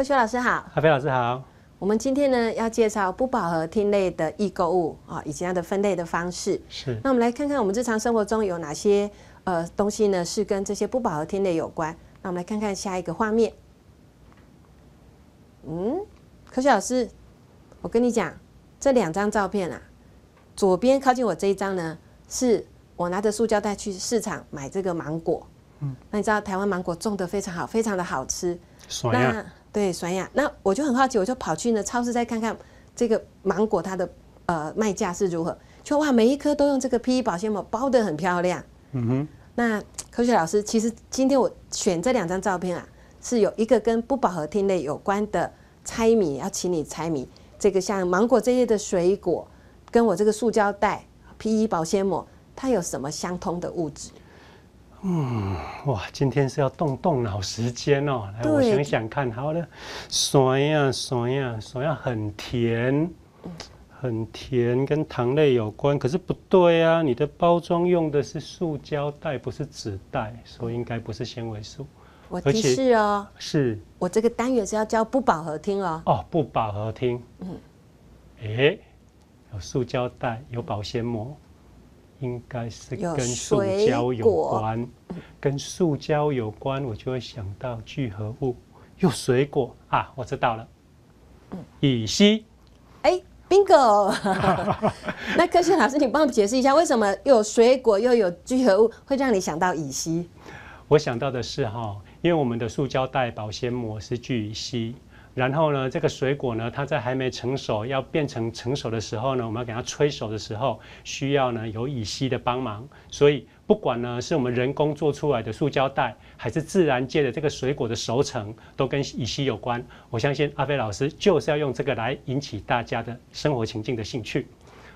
科学老师好，海飞老师好。我们今天呢要介绍不饱和烃类的易购物啊，以及它的分类的方式。是。那我们来看看我们日常生活中有哪些呃东西呢，是跟这些不饱和烃类有关。那我们来看看下一个画面。嗯，科学老师，我跟你讲，这两张照片啊，左边靠近我这一张呢，是我拿着塑胶袋去市场买这个芒果。嗯。那你知道台湾芒果种的非常好，非常的好吃。爽呀。对酸呀，那我就很好奇，我就跑去呢超市再看看这个芒果它的呃卖价是如何。就哇，每一颗都用这个 P E 保鲜膜包的很漂亮。嗯哼，那科学老师，其实今天我选这两张照片啊，是有一个跟不饱和烃类有关的猜谜，要请你猜谜。这个像芒果这些的水果，跟我这个塑胶袋 P E 保鲜膜，它有什么相通的物质？嗯，哇，今天是要动动脑时间哦。来，我想想看，好了，酸呀酸呀酸呀，很甜，很甜，跟糖类有关，可是不对呀。你的包装用的是塑胶袋，不是纸袋，所以应该不是纤维素。我提示哦，是。我这个单元是要教不饱和听哦。哦，不饱和听。嗯。哎，有塑胶袋，有保鲜膜。应该是跟塑胶有关，跟塑胶有关，我就会想到聚合物。有水果啊，我知道了，乙烯。哎，bingo！那科学老师，你帮我解释一下，为什么有水果又有聚合物，会让你想到乙烯？我想到的是哈，因为我们的塑胶袋、保鲜膜是聚乙烯。然后呢，这个水果呢，它在还没成熟，要变成成熟的时候呢，我们要给它催熟的时候，需要呢有乙烯的帮忙。所以，不管呢是我们人工做出来的塑胶袋，还是自然界的这个水果的熟成，都跟乙烯有关。我相信阿飞老师就是要用这个来引起大家的生活情境的兴趣。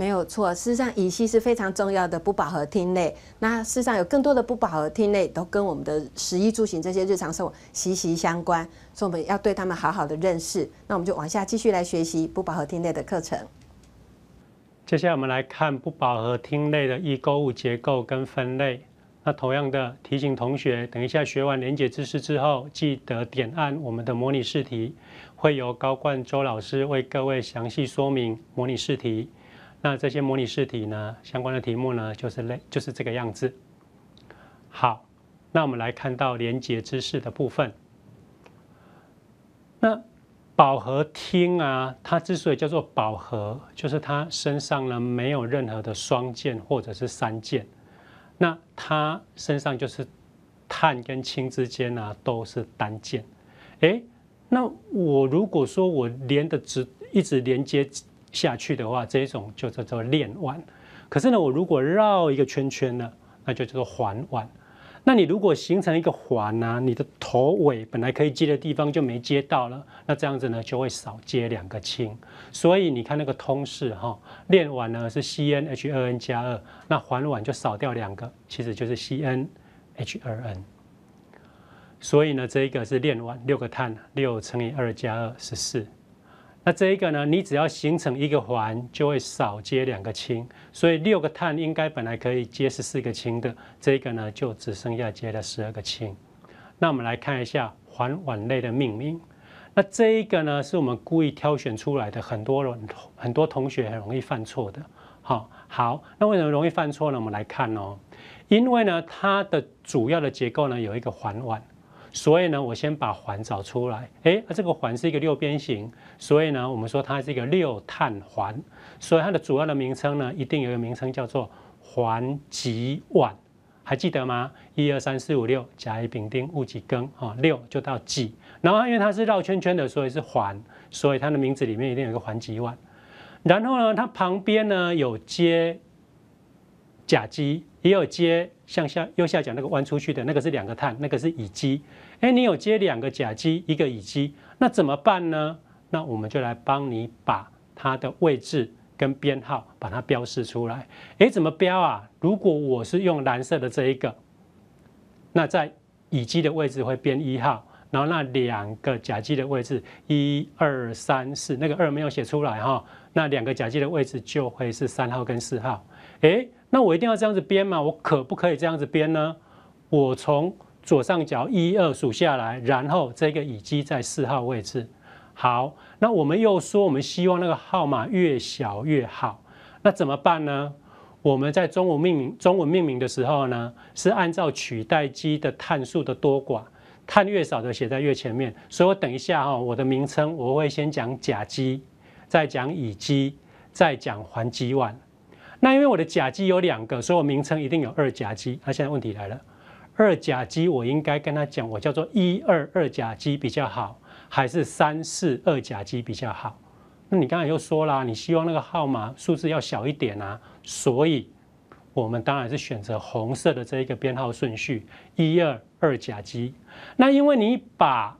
没有错，事实上，乙烯是非常重要的不饱和烃类。那事实上，有更多的不饱和烃类都跟我们的食衣住行这些日常生活息息相关，所以我们要对他们好好的认识。那我们就往下继续来学习不饱和烃类的课程。接下来，我们来看不饱和烃类的易购物结构跟分类。那同样的提醒同学，等一下学完连结知识之后，记得点按我们的模拟试题，会由高冠周老师为各位详细说明模拟试题。那这些模拟试题呢，相关的题目呢，就是类就是这个样子。好，那我们来看到连接知识的部分。那饱和烃啊，它之所以叫做饱和，就是它身上呢没有任何的双键或者是三键。那它身上就是碳跟氢之间呢都是单键。哎，那我如果说我连的直一直连接。下去的话，这一种就叫做链腕。可是呢，我如果绕一个圈圈呢，那就叫做环腕。那你如果形成一个环呢，你的头尾本来可以接的地方就没接到了，那这样子呢就会少接两个氢。所以你看那个通式哈，链腕呢是 CnH 二 n 加二，那环腕就少掉两个，其实就是 CnH 二 n。所以呢，这一个是链腕六个碳，六乘以二加二是四。那这一个呢？你只要形成一个环，就会少接两个氢，所以六个碳应该本来可以接十四个氢的，这一个呢就只剩下接了十二个氢。那我们来看一下环烷类的命名。那这一个呢，是我们故意挑选出来的，很多人很多同学很容易犯错的。好，好，那为什么容易犯错呢？我们来看哦，因为呢，它的主要的结构呢有一个环烷。所以呢，我先把环找出来。哎，这个环是一个六边形，所以呢，我们说它是一个六碳环。所以它的主要的名称呢，一定有一个名称叫做环己碗，还记得吗？一二三四五六，甲乙丙丁戊己庚哈，六就到己。然后因为它是绕圈圈的，所以是环，所以它的名字里面一定有一个环己碗。然后呢，它旁边呢有接。甲基也有接向下右下角那个弯出去的那个是两个碳，那个是乙基。哎，你有接两个甲基，一个乙基，那怎么办呢？那我们就来帮你把它的位置跟编号把它标示出来。哎，怎么标啊？如果我是用蓝色的这一个，那在乙基的位置会编一号，然后那两个甲基的位置一二三四，那个二没有写出来哈，那两个甲基的位置就会是三号跟四号。哎。那我一定要这样子编吗？我可不可以这样子编呢？我从左上角一二数下来，然后这个乙基在四号位置。好，那我们又说我们希望那个号码越小越好，那怎么办呢？我们在中文命名中文命名的时候呢，是按照取代基的碳数的多寡，碳越少的写在越前面。所以我等一下哈，我的名称我会先讲甲基，再讲乙基，再讲环基烷。那因为我的甲基有两个，所以我名称一定有二甲基。那现在问题来了，二甲基我应该跟他讲，我叫做一二二甲基比较好，还是三四二甲基比较好？那你刚才又说啦，你希望那个号码数字要小一点啊，所以我们当然是选择红色的这一个编号顺序一二二甲基。那因为你把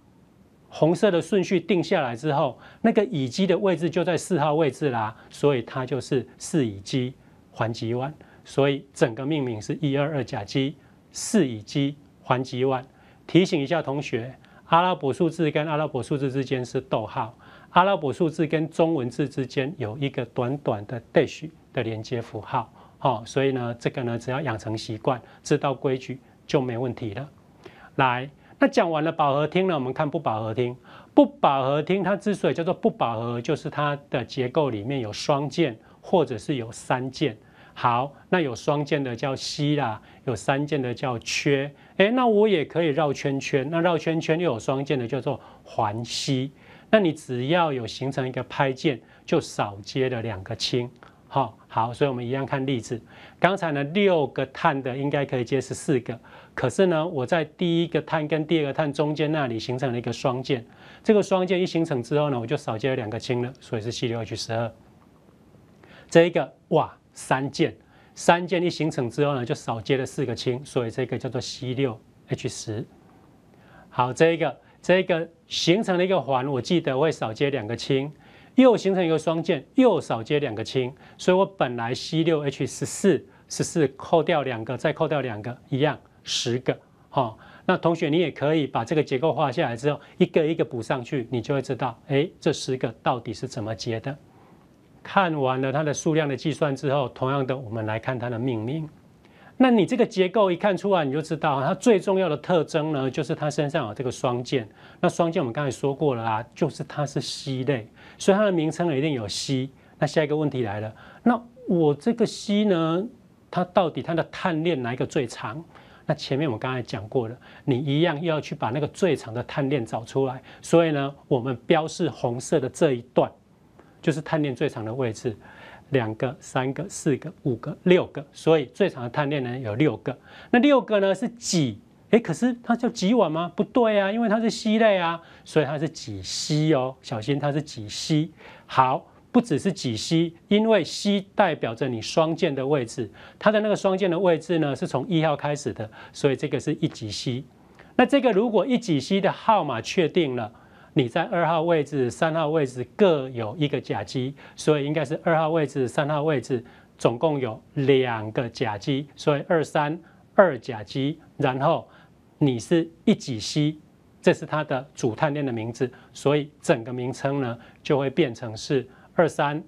红色的顺序定下来之后，那个乙基的位置就在四号位置啦，所以它就是四乙基。环极烷，所以整个命名是一二二甲基四乙基环极烷。提醒一下同学，阿拉伯数字跟阿拉伯数字之间是逗号，阿拉伯数字跟中文字之间有一个短短的 dash 的连接符号。好，所以呢，这个呢，只要养成习惯，知道规矩就没问题了。来，那讲完了饱和厅呢，我们看不饱和厅。不饱和厅它之所以叫做不饱和，就是它的结构里面有双键。或者是有三键，好，那有双键的叫烯啦，有三键的叫缺。哎，那我也可以绕圈圈，那绕圈圈又有双键的叫做环烯。那你只要有形成一个拍键，就少接了两个氢。好，好，所以我们一样看例子。刚才呢六个碳的应该可以接十四个，可是呢我在第一个碳跟第二个碳中间那里形成了一个双键，这个双键一形成之后呢，我就少接了两个氢了，所以是 c 六 h 十二。这一个哇，三键，三键一形成之后呢，就少接了四个氢，所以这个叫做 C6H10。好，这一个，这一个形成了一个环，我记得会少接两个氢，又形成一个双键，又少接两个氢，所以我本来 C6H14，14 扣掉两个，再扣掉两个，一样十个。好，那同学你也可以把这个结构画下来之后，一个一个补上去，你就会知道，哎，这十个到底是怎么接的。看完了它的数量的计算之后，同样的，我们来看它的命名。那你这个结构一看出来，你就知道它最重要的特征呢，就是它身上有这个双键。那双键我们刚才说过了啦，就是它是烯类，所以它的名称呢一定有烯。那下一个问题来了，那我这个烯呢，它到底它的碳链哪一个最长？那前面我们刚才讲过了，你一样要去把那个最长的碳链找出来。所以呢，我们标示红色的这一段。就是探链最长的位置，两个、三个、四个、五个、六个，所以最长的探链呢有六个。那六个呢是几？哎，可是它叫几碗吗？不对啊，因为它是烯类啊，所以它是几烯哦，小心它是几烯。好，不只是几烯，因为烯代表着你双键的位置，它的那个双键的位置呢是从一号开始的，所以这个是一几烯。那这个如果一几烯的号码确定了。你在二号位置、三号位置各有一个甲基，所以应该是二号位置、三号位置总共有两个甲基，所以二三二甲基。然后你是一己烯，这是它的主碳链的名字，所以整个名称呢就会变成是二三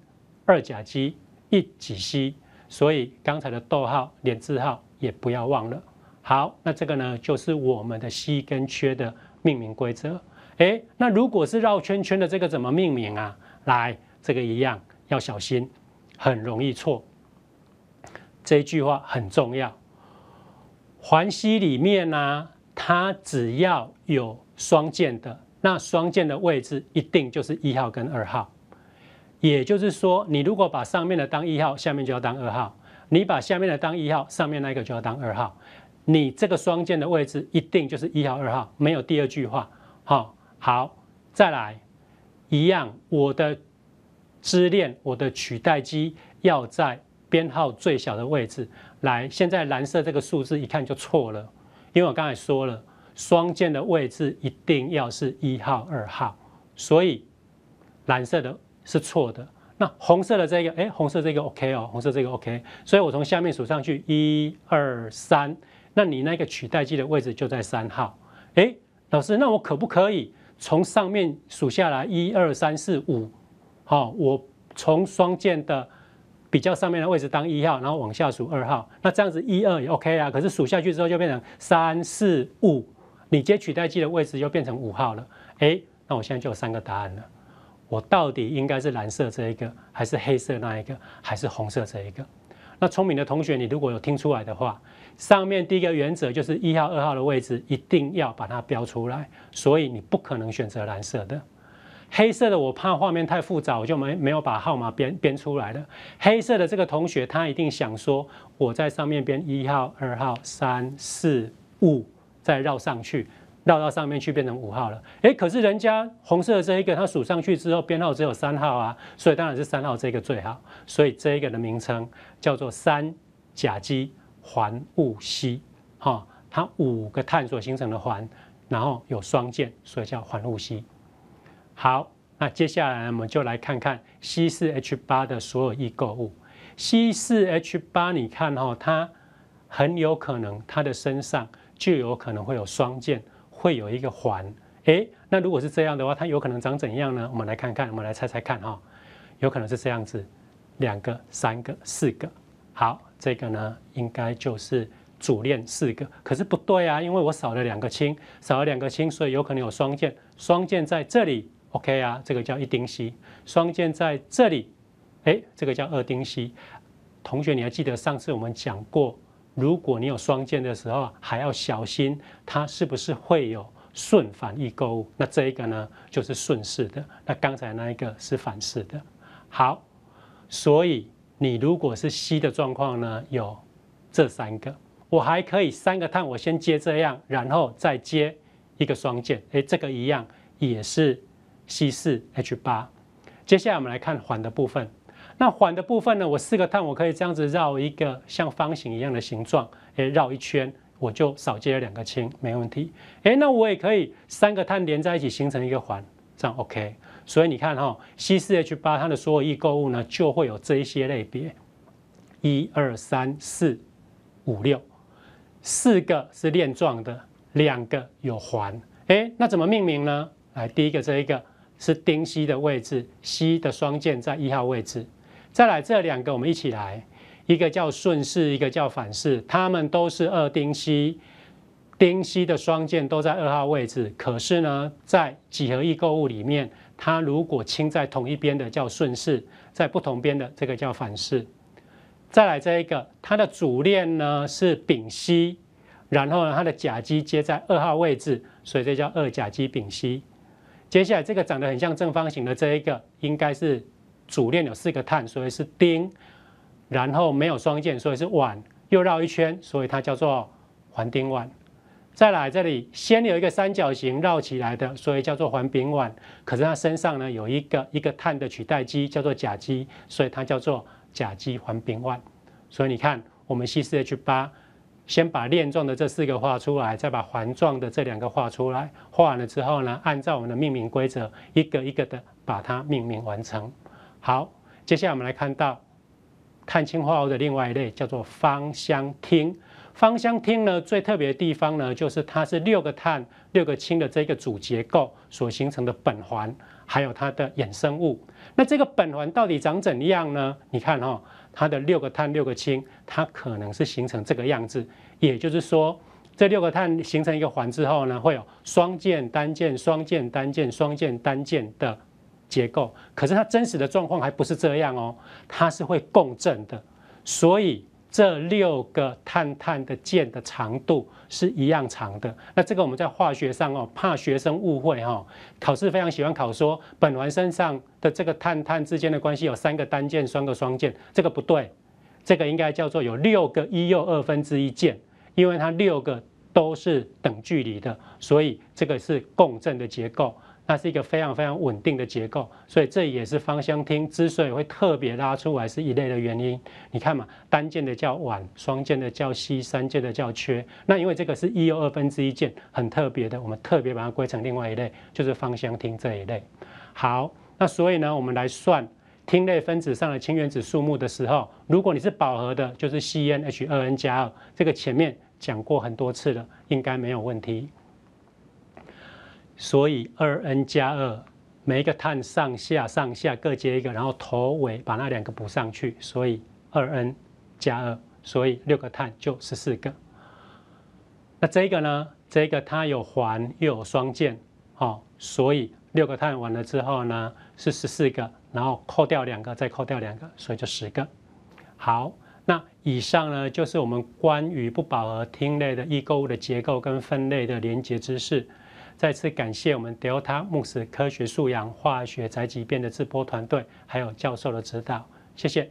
二甲基一己烯。所以刚才的逗号、连字号也不要忘了。好，那这个呢就是我们的烯跟炔的命名规则。哎，那如果是绕圈圈的这个怎么命名啊？来，这个一样要小心，很容易错。这句话很重要。环烯里面呢，它只要有双键的，那双键的位置一定就是一号跟二号。也就是说，你如果把上面的当一号，下面就要当二号；你把下面的当一号，上面那个就要当二号。你这个双键的位置一定就是一号二号，没有第二句话。好。好，再来一样，我的支链，我的取代机要在编号最小的位置。来，现在蓝色这个数字一看就错了，因为我刚才说了，双键的位置一定要是一号、二号，所以蓝色的是错的。那红色的这个，哎，红色这个 OK 哦，红色这个 OK。所以我从下面数上去，一二三，那你那个取代机的位置就在三号。哎，老师，那我可不可以？从上面数下来，一二三四五，好，我从双键的比较上面的位置当一号，然后往下数二号，那这样子一二也 OK 啊。可是数下去之后就变成三四五，你接取代剂的位置就变成五号了。哎，那我现在就有三个答案了，我到底应该是蓝色这一个，还是黑色那一个，还是红色这一个？那聪明的同学，你如果有听出来的话，上面第一个原则就是一号、二号的位置一定要把它标出来，所以你不可能选择蓝色的、黑色的。我怕画面太复杂，我就没没有把号码编编出来了。黑色的这个同学，他一定想说我在上面编一号、二号、三四五，再绕上去。绕到上面去变成五号了，哎，可是人家红色的这一个，它数上去之后编号只有三号啊，所以当然是三号这个最好。所以这一个的名称叫做三甲基环戊烯，哈，它五个碳所形成的环，然后有双键，所以叫环戊烯。好，那接下来我们就来看看 C 四 H 八的所有异构物。C 四 H 八，你看哈，它很有可能它的身上就有可能会有双键。会有一个环，哎，那如果是这样的话，它有可能长怎样呢？我们来看看，我们来猜猜看哈，有可能是这样子，两个、三个、四个。好，这个呢，应该就是主链四个，可是不对啊，因为我少了两个氢，少了两个氢，所以有可能有双键。双键在这里，OK 啊，这个叫一丁烯；双键在这里，哎，这个叫二丁烯。同学，你还记得上次我们讲过。如果你有双键的时候，还要小心它是不是会有顺反异构。那这一个呢，就是顺式的。那刚才那一个是反式的。好，所以你如果是吸的状况呢，有这三个。我还可以三个碳，我先接这样，然后再接一个双键。哎，这个一样也是 C 四 H 八。接下来我们来看环的部分。那环的部分呢？我四个碳，我可以这样子绕一个像方形一样的形状，诶，绕一圈，我就少接了两个氢，没问题。诶，那我也可以三个碳连在一起形成一个环，这样 OK。所以你看哈，C 四 H 八它的所有异构物呢，就会有这一些类别，一二三四五六，四个是链状的，两个有环。哎，那怎么命名呢？来，第一个这一个，是丁烯的位置，烯的双键在一号位置。再来这两个，我们一起来，一个叫顺式，一个叫反式，它们都是二丁烯，丁烯的双键都在二号位置。可是呢，在几何异构物里面，它如果氢在同一边的叫顺式，在不同边的这个叫反式。再来这一个，它的主链呢是丙烯，然后呢它的甲基接在二号位置，所以这叫二甲基丙烯。接下来这个长得很像正方形的这一个，应该是。主链有四个碳，所以是丁，然后没有双键，所以是烷，又绕一圈，所以它叫做环丁烷。再来这里，先有一个三角形绕起来的，所以叫做环丙烷。可是它身上呢有一个一个碳的取代基，叫做甲基，所以它叫做甲基环丙烷。所以你看，我们 C 四 H 八，先把链状的这四个画出来，再把环状的这两个画出来。画完了之后呢，按照我们的命名规则，一个一个的把它命名完成。好，接下来我们来看到碳氢化物的另外一类，叫做芳香烃。芳香烃呢，最特别的地方呢，就是它是六个碳、六个氢的这个主结构所形成的苯环，还有它的衍生物。那这个苯环到底长怎样呢？你看哈，它的六个碳、六个氢，它可能是形成这个样子。也就是说，这六个碳形成一个环之后呢，会有双键、单键、双键、单键、双键、单键的。结构，可是它真实的状况还不是这样哦，它是会共振的，所以这六个碳碳的键的长度是一样长的。那这个我们在化学上哦，怕学生误会哈，考试非常喜欢考说苯烷身上的这个碳碳之间的关系有三个单键、双个双键，这个不对，这个应该叫做有六个一又二分之一键，因为它六个都是等距离的，所以这个是共振的结构。那是一个非常非常稳定的结构，所以这也是芳香烃之所以会特别拉出来是一类的原因。你看嘛，单键的叫烷，双键的叫烯，三键的叫缺。那因为这个是一又二分之一键，很特别的，我们特别把它归成另外一类，就是芳香烃这一类。好，那所以呢，我们来算烃类分子上的氢原子数目的时候，如果你是饱和的，就是 CnH2n 加二。这个前面讲过很多次了，应该没有问题。所以二 n 加二，每一个碳上下上下各接一个，然后头尾把那两个补上去，所以二 n 加二，所以六个碳就十四个。那这个呢？这个它有环又有双键，好，所以六个碳完了之后呢是十四个，然后扣掉两个，再扣掉两个，所以就十个。好，那以上呢就是我们关于不饱和烃类的异构物的结构跟分类的连接知识。再次感谢我们德奥塔慕斯科学素养化学宅急便的直播团队，还有教授的指导，谢谢。